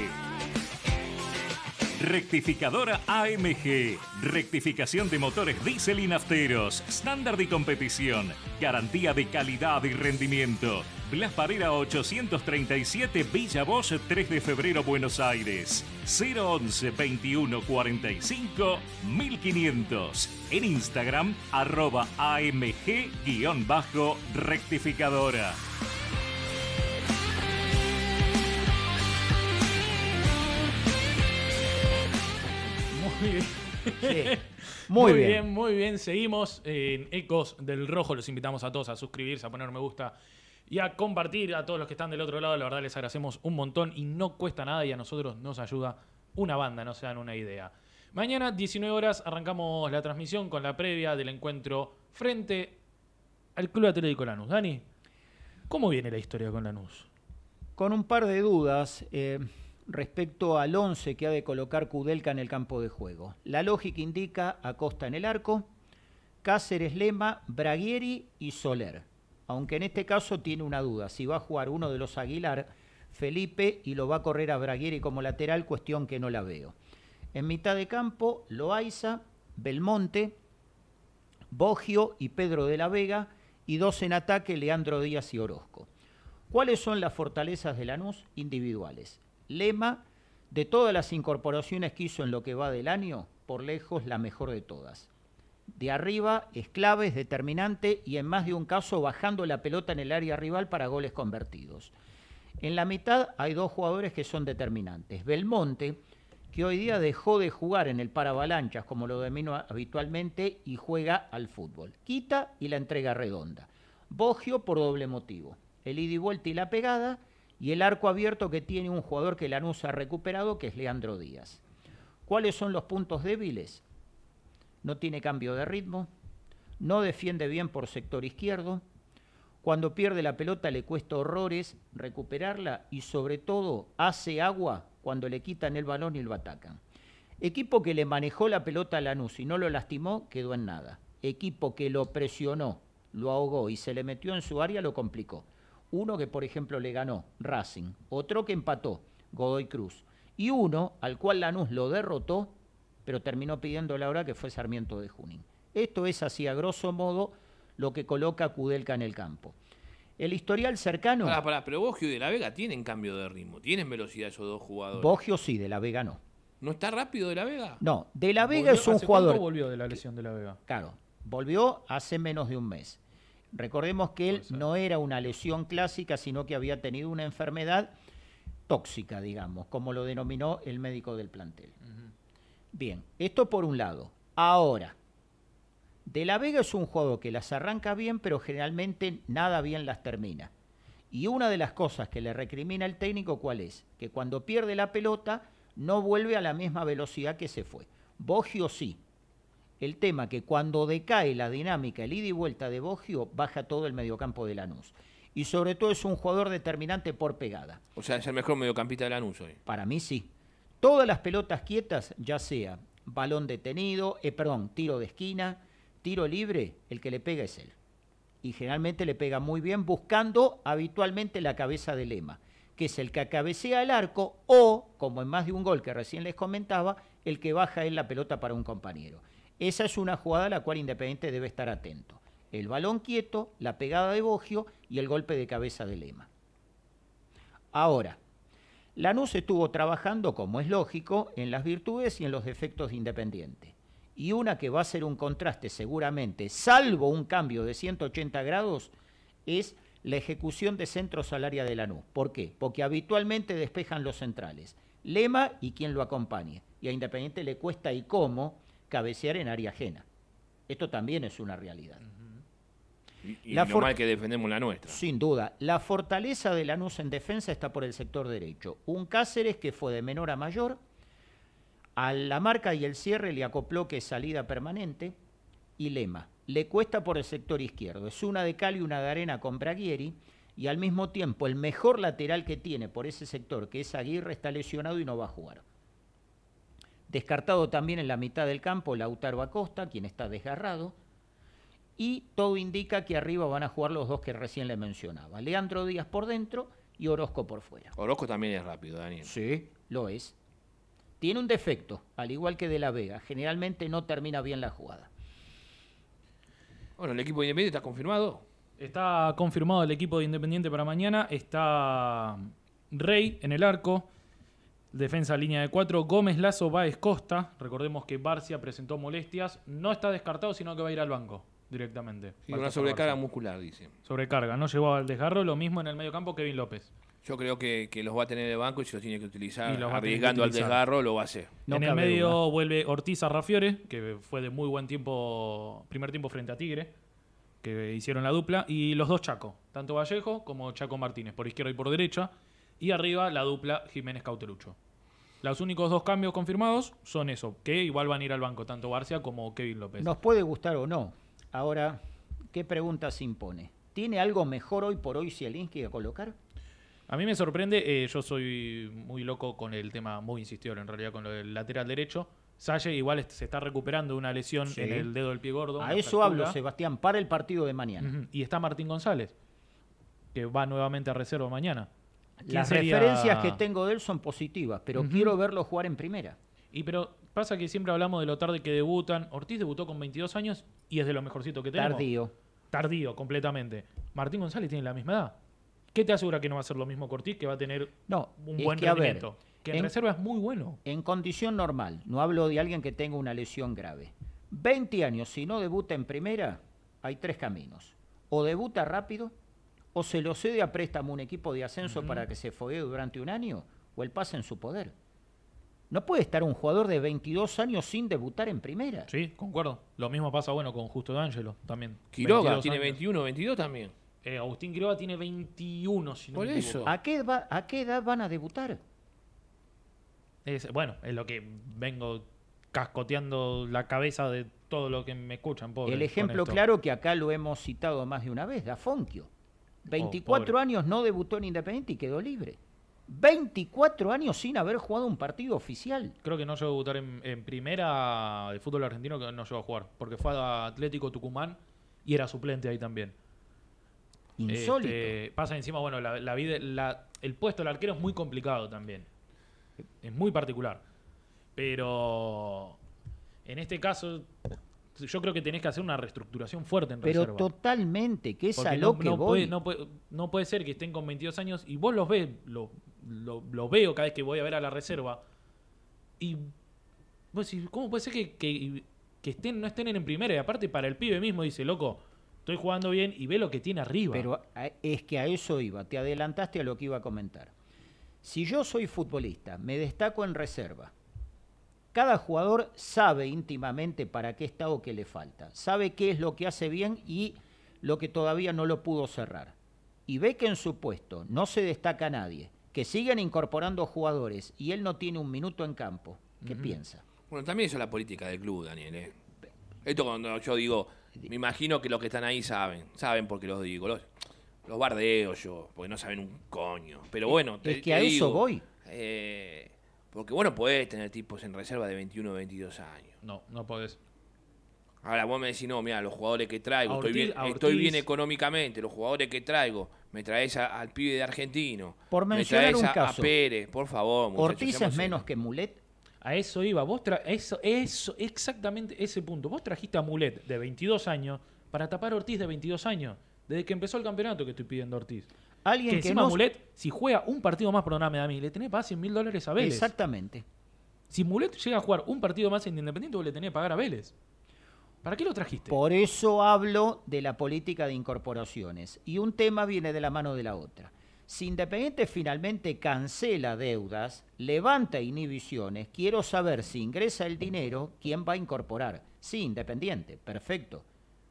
Rectificadora AMG. Rectificación de motores diésel y nafteros. Estándar de competición. Garantía de calidad y rendimiento. Blas 837 Villa Bosch 3 de febrero Buenos Aires 011 2145 1500 en Instagram arroba AMG-rectificadora Muy bien. Muy, bien. Seguimos en Ecos del Rojo. Los invitamos a todos a suscribirse, a poner me gusta y a compartir a todos los que están del otro lado. La verdad les agradecemos un montón y no cuesta nada y a nosotros nos ayuda una banda, no se dan una idea. Mañana, 19 horas, arrancamos la transmisión con la previa del encuentro frente al Club Atlético Lanús. Dani, ¿cómo viene la historia con Lanús? Con un par de dudas. Eh, respecto al 11 que ha de colocar Kudelka en el campo de juego. La lógica indica Acosta en el arco, Cáceres Lema, Braguieri y Soler. Aunque en este caso tiene una duda, si va a jugar uno de los Aguilar, Felipe, y lo va a correr a Braguieri como lateral, cuestión que no la veo. En mitad de campo, Loaiza, Belmonte, Bogio y Pedro de la Vega, y dos en ataque, Leandro Díaz y Orozco. ¿Cuáles son las fortalezas de Lanús individuales? lema de todas las incorporaciones que hizo en lo que va del año, por lejos la mejor de todas. De arriba es clave, es determinante y en más de un caso bajando la pelota en el área rival para goles convertidos. En la mitad hay dos jugadores que son determinantes. Belmonte, que hoy día dejó de jugar en el paravalanchas, como lo domino habitualmente, y juega al fútbol. Quita y la entrega redonda. Bogio por doble motivo. El ida y vuelta y la pegada y el arco abierto que tiene un jugador que Lanús ha recuperado, que es Leandro Díaz. ¿Cuáles son los puntos débiles? No tiene cambio de ritmo, no defiende bien por sector izquierdo, cuando pierde la pelota le cuesta horrores recuperarla y sobre todo hace agua cuando le quitan el balón y lo atacan. Equipo que le manejó la pelota a Lanús y no lo lastimó, quedó en nada. Equipo que lo presionó, lo ahogó y se le metió en su área, lo complicó. Uno que, por ejemplo, le ganó Racing, otro que empató, Godoy Cruz, y uno al cual Lanús lo derrotó, pero terminó pidiendo la hora que fue Sarmiento de Junín. Esto es así, a grosso modo, lo que coloca a Kudelka en el campo. El historial cercano. Ah, pará, pero Bogio y De La Vega tienen cambio de ritmo, tienen velocidad esos dos jugadores. Bogio sí, De La Vega no. ¿No está rápido De La Vega? No, De La Vega es un jugador. jugador. volvió de la lesión de La Vega? Claro, volvió hace menos de un mes. Recordemos que él no era una lesión clásica, sino que había tenido una enfermedad tóxica, digamos, como lo denominó el médico del plantel. Bien, esto por un lado. Ahora, De la Vega es un juego que las arranca bien, pero generalmente nada bien las termina. Y una de las cosas que le recrimina el técnico, ¿cuál es? Que cuando pierde la pelota, no vuelve a la misma velocidad que se fue. Bogio sí, el tema que cuando decae la dinámica, el ida y vuelta de bogio baja todo el mediocampo de Lanús. Y sobre todo es un jugador determinante por pegada. O sea, es el mejor mediocampista de Lanús hoy. Para mí sí. Todas las pelotas quietas, ya sea balón detenido, eh, perdón, tiro de esquina, tiro libre, el que le pega es él. Y generalmente le pega muy bien buscando habitualmente la cabeza de Lema, que es el que acabecea el arco o, como en más de un gol que recién les comentaba, el que baja en la pelota para un compañero. Esa es una jugada a la cual Independiente debe estar atento. El balón quieto, la pegada de Bogio y el golpe de cabeza de Lema. Ahora, Lanús estuvo trabajando, como es lógico, en las virtudes y en los defectos de Independiente. Y una que va a ser un contraste seguramente, salvo un cambio de 180 grados, es la ejecución de centros al área de Lanús. ¿Por qué? Porque habitualmente despejan los centrales. Lema y quien lo acompañe. Y a Independiente le cuesta y cómo cabecear en área ajena. Esto también es una realidad. Y, que defendemos la nuestra. Sin duda. La fortaleza de Lanús en defensa está por el sector derecho. Un Cáceres que fue de menor a mayor. A la marca y el cierre le acopló que es salida permanente. Y Lema. Le cuesta por el sector izquierdo. Es una de Cali, y una de arena con Braguieri y al mismo tiempo el mejor lateral que tiene por ese sector, que es Aguirre, está lesionado y no va a jugar. Descartado también en la mitad del campo Lautaro Acosta, quien está desgarrado. Y todo indica que arriba van a jugar los dos que recién le mencionaba. Leandro Díaz por dentro y Orozco por fuera. Orozco también es rápido, Daniel. Sí, lo es. Tiene un defecto, al igual que de la Vega. Generalmente no termina bien la jugada. Bueno, el equipo independiente está confirmado. Está confirmado el equipo de Independiente para mañana. Está Rey en el arco. Defensa línea de cuatro, Gómez Lazo Baez Costa. Recordemos que Barcia presentó molestias. No está descartado, sino que va a ir al banco directamente. una sobrecarga muscular, dice. Sobrecarga, no llegó al desgarro. Lo mismo en el medio campo, Kevin López. Yo creo que, los va a tener de banco y si los tiene que utilizar, arriesgando al desgarro, lo va a hacer. en el medio vuelve Ortiz Arrafiore, que fue de muy buen tiempo, primer tiempo frente a Tigre, que hicieron la dupla. Y los dos Chaco, tanto Vallejo como Chaco Martínez, por izquierda y por derecha. Y arriba la dupla Jiménez Cautelucho. Los únicos dos cambios confirmados son eso, que igual van a ir al banco tanto García como Kevin López. Nos puede gustar o no. Ahora, ¿qué pregunta se impone? ¿Tiene algo mejor hoy por hoy Zielinski a colocar? A mí me sorprende, eh, yo soy muy loco con el tema, muy insistido en realidad con lo del lateral derecho. Salle igual se está recuperando de una lesión en el dedo del pie gordo. A eso hablo, Sebastián, para el partido de mañana. Y está Martín González, que va nuevamente a reserva mañana. Las referencias que tengo de él son positivas, pero quiero verlo jugar en primera. Y pero pasa que siempre hablamos de lo tarde que debutan. Ortiz debutó con 22 años y es de lo mejorcito que tenemos. Tardío. Tardío, completamente. Martín González tiene la misma edad. ¿Qué te asegura que no va a ser lo mismo Cortiz, Ortiz, que va a tener un buen que, que en, reserva es muy bueno. En condición normal, no hablo de alguien que tenga una lesión grave. 20 años, si no debuta en primera, hay tres caminos. O debuta rápido, o se lo cede a préstamo un equipo de ascenso para que se fogue durante un año, o el pase en su poder. No puede estar un jugador de 22 años sin debutar en primera. Sí, concuerdo. Lo mismo pasa, bueno, con Justo D'Angelo también. Quiroga tiene 21, 22 también. Eh, Agustín Quiroga tiene 21, Por eso. ¿A qué, edad van a debutar? bueno, es lo que vengo cascoteando la cabeza de todo lo que me escuchan. el ejemplo claro que acá lo hemos citado más de una vez, da Fonquio. 24 años no debutó en Independiente y quedó libre. 24 años sin haber jugado un partido oficial. Creo que no llegó a debutar en, primera de fútbol argentino, que no llegó a jugar, porque fue a Atlético Tucumán y era suplente ahí también. Insólito. Este, pasa encima, bueno, la, vida, el puesto del arquero es muy complicado también. Es muy particular. Pero en este caso, yo creo que tenés que hacer una reestructuración fuerte en Pero totalmente, que es algo no, que no Puede, no, puede, ser que estén con 22 años y vos los ves, lo, lo, veo cada vez que voy a ver a la reserva. Y vos decís, ¿cómo puede ser que, estén, no estén en primera? Y aparte, para el pibe mismo dice, loco, estoy jugando bien y ve lo que tiene arriba. Pero es que a eso iba, te adelantaste a lo que iba a comentar. Si yo soy futbolista, me destaco en reserva cada jugador sabe íntimamente para qué está o qué le falta, sabe qué es lo que hace bien y lo que todavía no lo pudo cerrar. Y ve que en su puesto no se destaca nadie, que siguen incorporando jugadores y él no tiene un minuto en campo. ¿Qué piensa? Bueno, también eso es la política del club, Daniel. ¿eh? Esto cuando yo digo, me imagino que los que están ahí saben, saben porque los digo, los, los bardeo yo, porque no saben un coño. Pero bueno, es que a eso voy. Eh, porque bueno, podés tener tipos en reserva de 21 o 22 años. No, no podés. Ahora vos me decís, no, mira, los jugadores que traigo, estoy bien, bien económicamente, los jugadores que traigo, me traes al pibe de argentino, por mencionar un a, caso, Pérez, por favor. Ortiz es menos que Mulet. A eso iba, vos eso, exactamente ese punto. Vos trajiste a Mulet de 22 años para tapar a Ortiz de 22 años, desde que empezó el campeonato que estoy pidiendo Ortiz. Alguien que, encima Mulet, si juega un partido más, perdóname a mí, le tenés que pagar 100 mil dólares a Vélez. Exactamente. Si Mulet llega a jugar un partido más en Independiente, vos le tenés que pagar a Vélez. ¿Para qué lo trajiste? Por eso hablo de la política de incorporaciones. Y un tema viene de la mano de la otra. Si Independiente finalmente cancela deudas, levanta inhibiciones, quiero saber si ingresa el dinero, quién va a incorporar. Sí, Independiente, perfecto.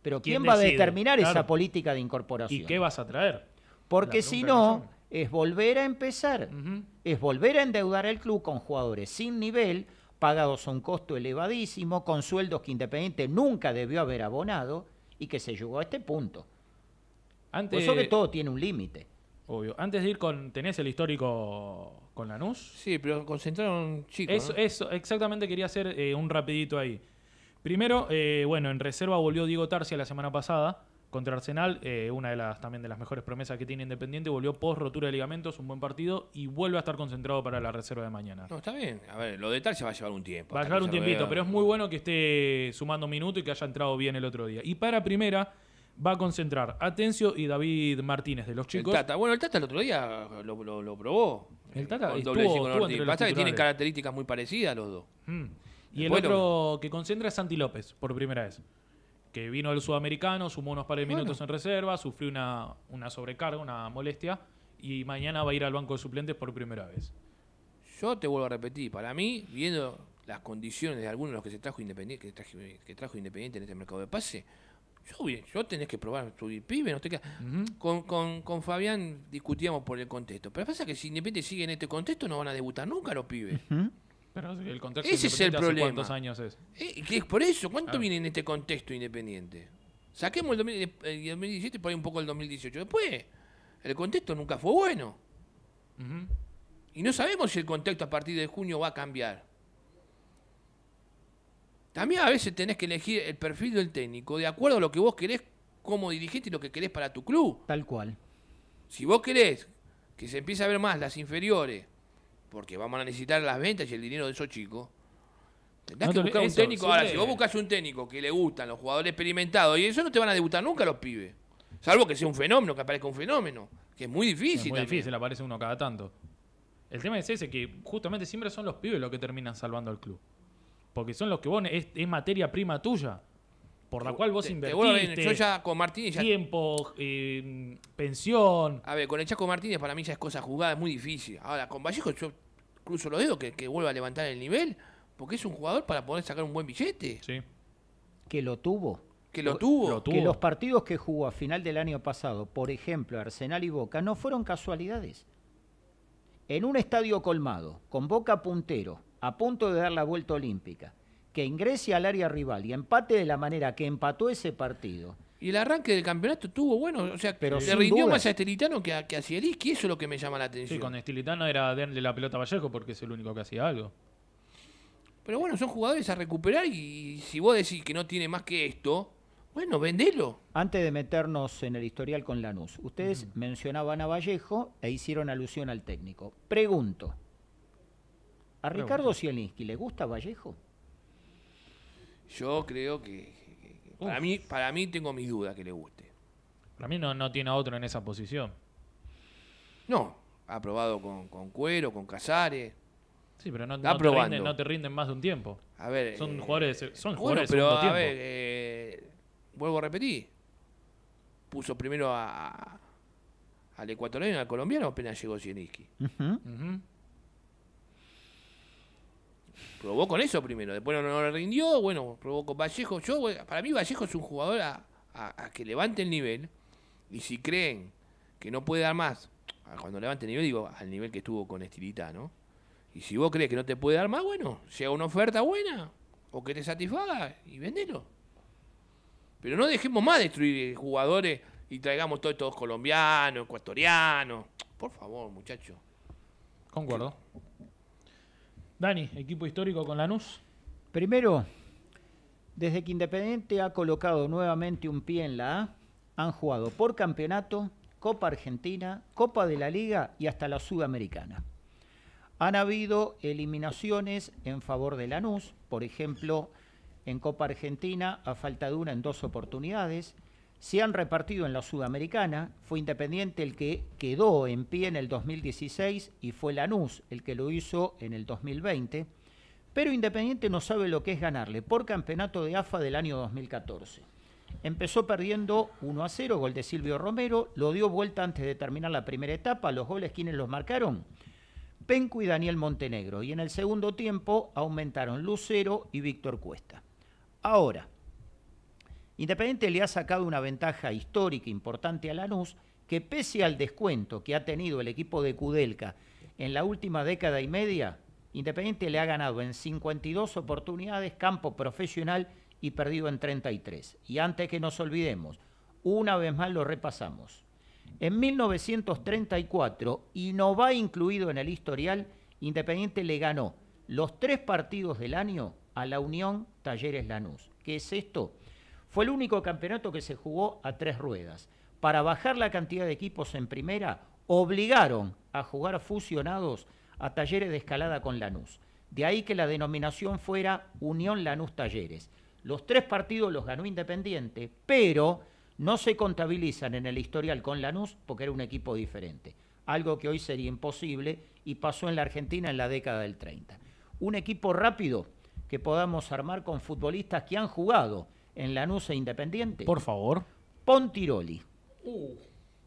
Pero ¿quién, va a determinar esa política de incorporación? ¿Y qué vas a traer? Porque si no, es volver a empezar, es volver a endeudar al club con jugadores sin nivel, pagados a un costo elevadísimo, con sueldos que Independiente nunca debió haber abonado y que se llegó a este punto. eso que pues todo tiene un límite. Obvio. Antes de ir con, ¿tenés el histórico con Lanús? Sí, pero concentraron chicos. Eso, eso, exactamente quería hacer eh, un rapidito ahí. Primero, eh, bueno, en reserva volvió Diego Tarcia la semana pasada contra Arsenal, eh, una de las también de las mejores promesas que tiene Independiente, volvió post rotura de ligamentos, un buen partido y vuelve a estar concentrado para la reserva de mañana. No, está bien. A ver, lo de tal se va a llevar un tiempo. Va a llevar un tiempito, pero es muy bueno que esté sumando minutos y que haya entrado bien el otro día. Y para primera va a concentrar Atencio y David Martínez de los chicos. El tata. Bueno, el Tata el otro día lo, probó. El Tata el doble estuvo, estuvo entre que tienen características muy parecidas los dos. Mm. Y el otro que concentra es Santi López por primera vez vino al sudamericano, sumó unos par de minutos en reserva, sufrió una, una sobrecarga, una molestia, y mañana va a ir al banco de suplentes por primera vez. Yo te vuelvo a repetir, para mí, viendo las condiciones de algunos de los que se trajo Independiente, que trajo, Independiente en este mercado de pase, yo, yo tenés que probar tu pibe, no te queda. con, con, con, Fabián discutíamos por el contexto. Pero pasa que si Independiente sigue en este contexto, no van a debutar nunca los pibes. Ese es el problema. ¿Cuántos años es? Eh, por eso, ¿cuánto ah. viene en este contexto independiente? Saquemos el, 2017 y eh, por ahí un poco el 2018. Después, el contexto nunca fue bueno. Y no sabemos si el contexto a partir de junio va a cambiar. También a veces tenés que elegir el perfil del técnico de acuerdo a lo que vos querés como dirigente y lo que querés para tu club. Tal cual. Si vos querés que se empiece a ver más las inferiores porque vamos a necesitar las ventas y el dinero de esos chicos. Tendrás que buscar un técnico. Ahora, si vos buscas un técnico que le gustan los jugadores experimentados, y eso no te van a debutar nunca los pibes. Salvo que sea un fenómeno, que aparezca un fenómeno. Que es muy difícil. Es muy difícil, aparece uno cada tanto. El tema es ese, que justamente siempre son los pibes los que terminan salvando al club. Porque son los que vos, es materia prima tuya por la cual vos invertiste. ya con Martínez Tiempo, eh, pensión. A ver, con el Chaco Martínez para mí ya es cosa jugada, es muy difícil. Ahora, con Vallejo yo incluso lo digo que, vuelva a levantar el nivel, porque es un jugador para poder sacar un buen billete. Sí. Que lo tuvo. Que lo, tuvo. lo tuvo. Que los partidos que jugó a final del año pasado, por ejemplo, Arsenal y Boca, no fueron casualidades. En un estadio colmado, con Boca puntero, a punto de dar la vuelta olímpica, que ingrese al área rival y empate de la manera que empató ese partido. Y el arranque del campeonato estuvo bueno, o sea, pero se rindió más a Estilitano que a, que eso es lo que me llama la atención. Sí, con Estilitano era de la pelota a Vallejo porque es el único que hacía algo. Pero bueno, son jugadores a recuperar y si vos decís que no tiene más que esto, bueno, vendelo. Antes de meternos en el historial con Lanús, ustedes mencionaban a Vallejo e hicieron alusión al técnico. Pregunto, ¿a Ricardo Cielinski le gusta Vallejo? Yo creo que. para, mí, para mí tengo mis dudas que le guste. Para mí no, no tiene a otro en esa posición. No, ha probado con, Cuero, con Casares. Sí, pero no, te rinden, más de un tiempo. A ver. Son eh, jugadores de son jugadores pero a ver, eh, vuelvo a repetir. Puso primero al ecuatoriano y al colombiano apenas llegó Zieniski probó con eso primero. Después no, lo rindió, bueno, probó con Vallejo. Yo, para mí Vallejo es un jugador a, que levante el nivel. Y si creen que no puede dar más, cuando levante el nivel, digo, al nivel que estuvo con Estilita, ¿no? Y si vos crees que no te puede dar más, bueno, llega una oferta buena o que te satisfaga y vendelo. Pero no dejemos más destruir eh, jugadores y traigamos todos estos colombianos, ecuatorianos. Por favor, muchachos. Concuerdo. Dani, equipo histórico con Lanús. Primero, desde que Independiente ha colocado nuevamente un pie en la A, han jugado por campeonato, Copa Argentina, Copa de la Liga y hasta la Sudamericana. Han habido eliminaciones en favor de Lanús, por ejemplo, en Copa Argentina a falta de una en dos oportunidades, se han repartido en la Sudamericana. Fue Independiente el que quedó en pie en el 2016 y fue Lanús el que lo hizo en el 2020. Pero Independiente no sabe lo que es ganarle por campeonato de AFA del año 2014. Empezó perdiendo 1 a 0, gol de Silvio Romero, lo dio vuelta antes de terminar la primera etapa, los goles quienes los marcaron, Penco y Daniel Montenegro, y en el segundo tiempo aumentaron Lucero y Víctor Cuesta. Ahora, Independiente le ha sacado una ventaja histórica importante a Lanús, que pese al descuento que ha tenido el equipo de Cudelca en la última década y media, Independiente le ha ganado en 52 oportunidades campo profesional y perdido en 33. Y antes que nos olvidemos, una vez más lo repasamos. En 1934, y no va incluido en el historial, Independiente le ganó los tres partidos del año a la Unión Talleres Lanús. ¿Qué es esto? Fue el único campeonato que se jugó a tres ruedas. Para bajar la cantidad de equipos en primera, obligaron a jugar fusionados a talleres de escalada con Lanús. De ahí que la denominación fuera Unión Lanús Talleres. Los tres partidos los ganó Independiente, pero no se contabilizan en el historial con Lanús porque era un equipo diferente. Algo que hoy sería imposible y pasó en la Argentina en la década del 30. Un equipo rápido que podamos armar con futbolistas que han jugado en la e Independiente. Por favor. Pontiroli. Tiroli, uh.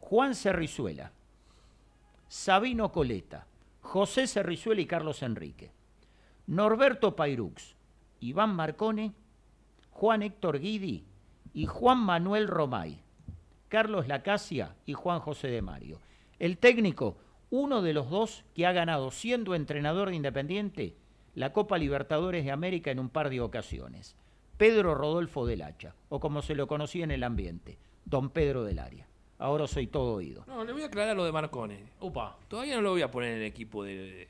Juan Cerrizuela. Sabino Coleta. José Cerrizuela y Carlos Enrique. Norberto Pairux. Iván Marcone. Juan Héctor Guidi. Y Juan Manuel Romay. Carlos Lacasia y Juan José de Mario. El técnico, uno de los dos que ha ganado siendo entrenador de Independiente la Copa Libertadores de América en un par de ocasiones. Pedro Rodolfo del Hacha, o como se lo conocía en el ambiente, don Pedro del Aria. Ahora soy todo oído. No, le voy a aclarar lo de Marcone. Opa. Todavía no lo voy a poner en el equipo de,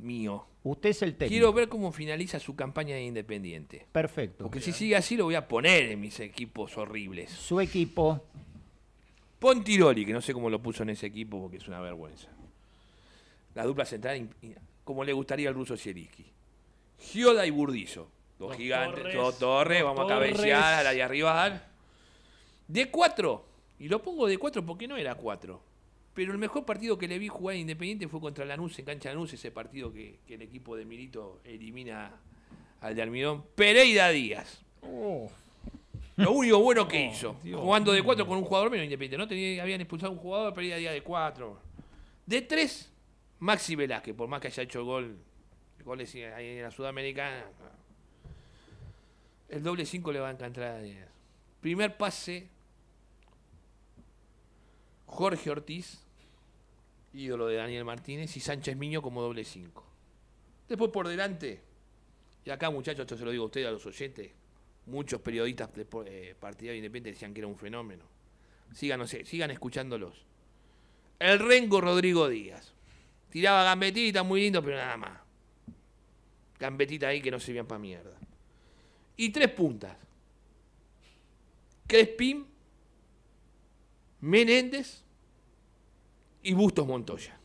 mío. Usted es el técnico. Quiero ver cómo finaliza su campaña de Independiente. Perfecto. Porque si sigue así lo voy a poner en mis equipos horribles. Su equipo. Pontiroli, que no sé cómo lo puso en ese equipo porque es una vergüenza. La dupla central, como le gustaría al ruso Sieriski. Gioda y Burdizo. Dos, gigantes, dos torres, vamos a cabecear a la de arriba. De cuatro. Y lo pongo de cuatro porque no era cuatro. Pero el mejor partido que le vi jugar a Independiente fue contra Lanús, en cancha Lanús, ese partido que, el equipo de Milito elimina al de Almidón. Pereira Díaz. Oh. Lo único bueno que oh, hizo. jugando de cuatro con un jugador menos Independiente. No habían expulsado a un jugador, Pereira Díaz de cuatro. De tres, Maxi Velázquez, por más que haya hecho gol, goles ahí en la Sudamericana el doble 5 le va a encantar a Daniel. Primer pase, Jorge Ortiz, ídolo de Daniel Martínez, y Sánchez Miño como doble 5. Después por delante, y acá muchachos, esto se lo digo a ustedes, a los oyentes, muchos periodistas de, partido eh, partidarios independientes decían que era un fenómeno. Sigan, escuchándolos. El Rengo Rodrigo Díaz. Tiraba gambetita muy lindo, pero nada más. Gambetita ahí que no servían para mierda y tres puntas. Crespin, Menéndez y Bustos Montoya.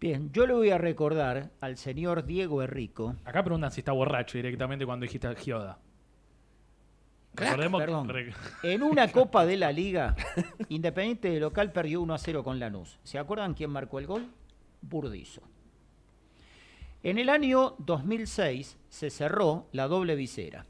Bien, yo le voy a recordar al señor Diego Herrico. Acá preguntan si está borracho directamente cuando dijiste Gioda. Recordemos Perdón. En una Copa de la Liga, Independiente de Local perdió 1 a 0 con Lanús. ¿Se acuerdan quién marcó el gol? Burdizo. En el año 2006 se cerró la doble visera.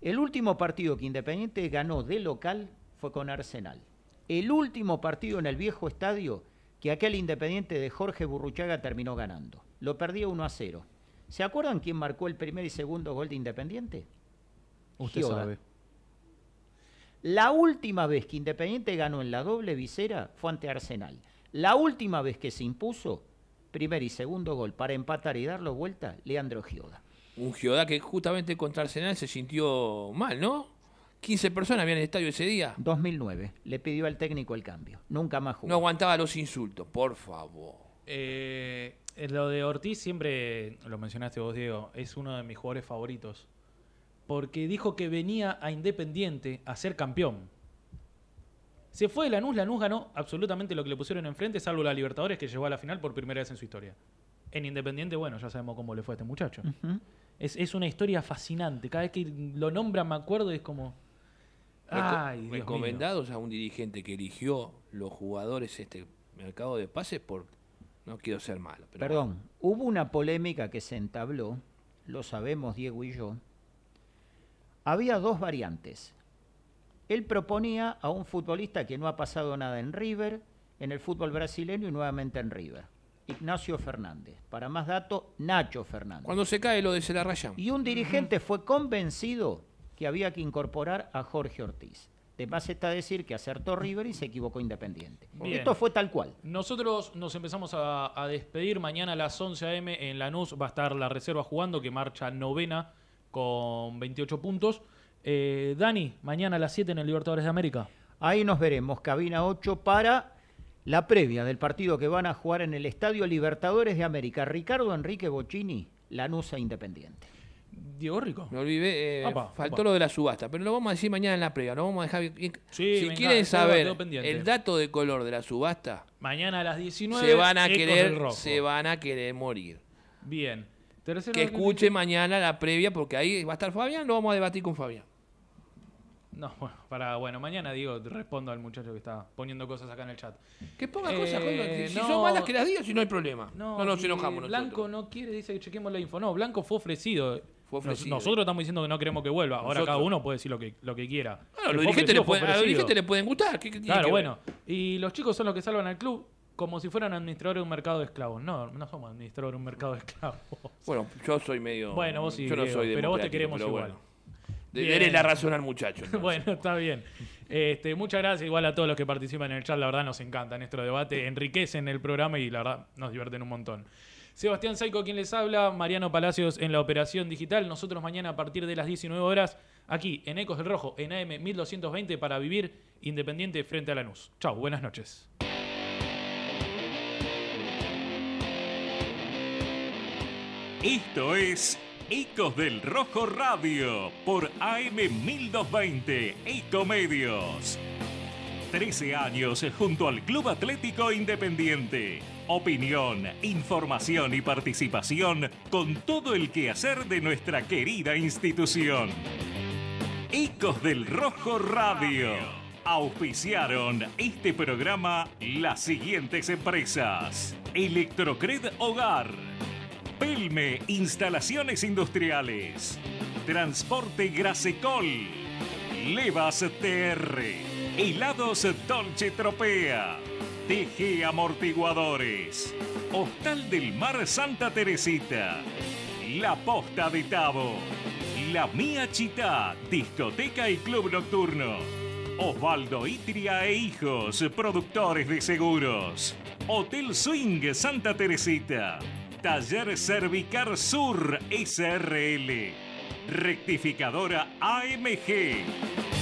El último partido que Independiente ganó de local fue con Arsenal. El último partido en el viejo estadio que aquel Independiente de Jorge Burruchaga terminó ganando. Lo perdió 1 a 0. ¿Se acuerdan quién marcó el primer y segundo gol de Independiente? Usted sabe. La última vez que Independiente ganó en la doble visera fue ante Arsenal. La última vez que se impuso primer y segundo gol para empatar y darlo vuelta, Leandro Gioda. Un Gioda que justamente contra Arsenal se sintió mal, ¿no? 15 personas habían en el estadio ese día. 2009. Le pidió al técnico el cambio. Nunca más jugó. No aguantaba los insultos, por favor. Eh, lo de Ortiz siempre, lo mencionaste vos, Diego, es uno de mis jugadores favoritos. Porque dijo que venía a Independiente a ser campeón. Se fue de Lanús, Lanús ganó absolutamente lo que le pusieron enfrente, salvo la Libertadores que llegó a la final por primera vez en su historia. En Independiente, bueno, ya sabemos cómo le fue a este muchacho. es, una historia fascinante. Cada vez que lo nombran me acuerdo es como... recomendados a un dirigente que eligió los jugadores este mercado de pases por... No quiero ser malo. Pero Perdón, hubo una polémica que se entabló, lo sabemos Diego y yo. Había dos variantes. Él proponía a un futbolista que no ha pasado nada en River, en el fútbol brasileño y nuevamente en River. Ignacio Fernández. Para más dato, Nacho Fernández. Cuando se cae lo de Celarrayán. Y un dirigente fue convencido que había que incorporar a Jorge Ortiz. De más está decir que acertó River y se equivocó Independiente. Esto fue tal cual. Nosotros nos empezamos a, a despedir. Mañana a las 11 a.m. en Lanús va a estar la reserva jugando, que marcha novena con 28 puntos. Eh, Dani, mañana a las 7 en el Libertadores de América. Ahí nos veremos, cabina 8 para la previa del partido que van a jugar en el Estadio Libertadores de América. Ricardo Enrique Bocini, Lanusa Independiente. Diego Rico. Me olvidé, eh, faltó lo de la subasta, pero lo vamos a decir mañana en la previa, lo si quieren saber el dato de color de la subasta, mañana a las 19 se van a querer morir. Bien. que escuche mañana la previa porque ahí va a estar Fabián, lo vamos a debatir con Fabián. No, bueno, para, bueno, mañana digo, respondo al muchacho que está poniendo cosas acá en el chat. Que ponga cosas, eh, si son malas que las diga, si no hay problema. No, no nos enojamos. Blanco no quiere, dice que chequemos la info. No, Blanco fue ofrecido. nosotros estamos diciendo que no queremos que vuelva. Ahora cada uno puede decir lo que, lo que quiera. Ah, a los dirigentes le pueden gustar. claro, bueno. Y los chicos son los que salvan al club como si fueran administradores de un mercado de esclavos. No, no somos administradores de un mercado de esclavos. Bueno, yo soy medio. Bueno, vos sí. Yo no soy Pero vos te queremos igual la razón al muchacho. bueno, está bien. Este, muchas gracias igual a todos los que participan en el chat. La verdad nos encanta nuestro debate. Enriquecen el programa y la verdad nos divierten un montón. Sebastián Saico, quien les habla, Mariano Palacios en la operación digital. Nosotros mañana a partir de las 19 horas, aquí en Ecos del Rojo, en AM 1220, para vivir independiente frente a la luz. Chau, buenas noches. Esto es Ecos del Rojo Radio por AM1220 Ecomedios. 13 años junto al Club Atlético Independiente. Opinión, información y participación con todo el quehacer de nuestra querida institución. Ecos del Rojo Radio. Auspiciaron este programa las siguientes empresas. Electrocred Hogar. Pelme Instalaciones Industriales, Transporte Grasecol, Levas TR, Helados Dolce Tropea, TG Amortiguadores, Hostal del Mar Santa Teresita, La Posta de Tabo, La Mía Chita, Discoteca y Club Nocturno, Osvaldo Itria e Hijos, productores de seguros, Hotel Swing Santa Teresita. Taller Cervicar Sur SRL. Rectificadora AMG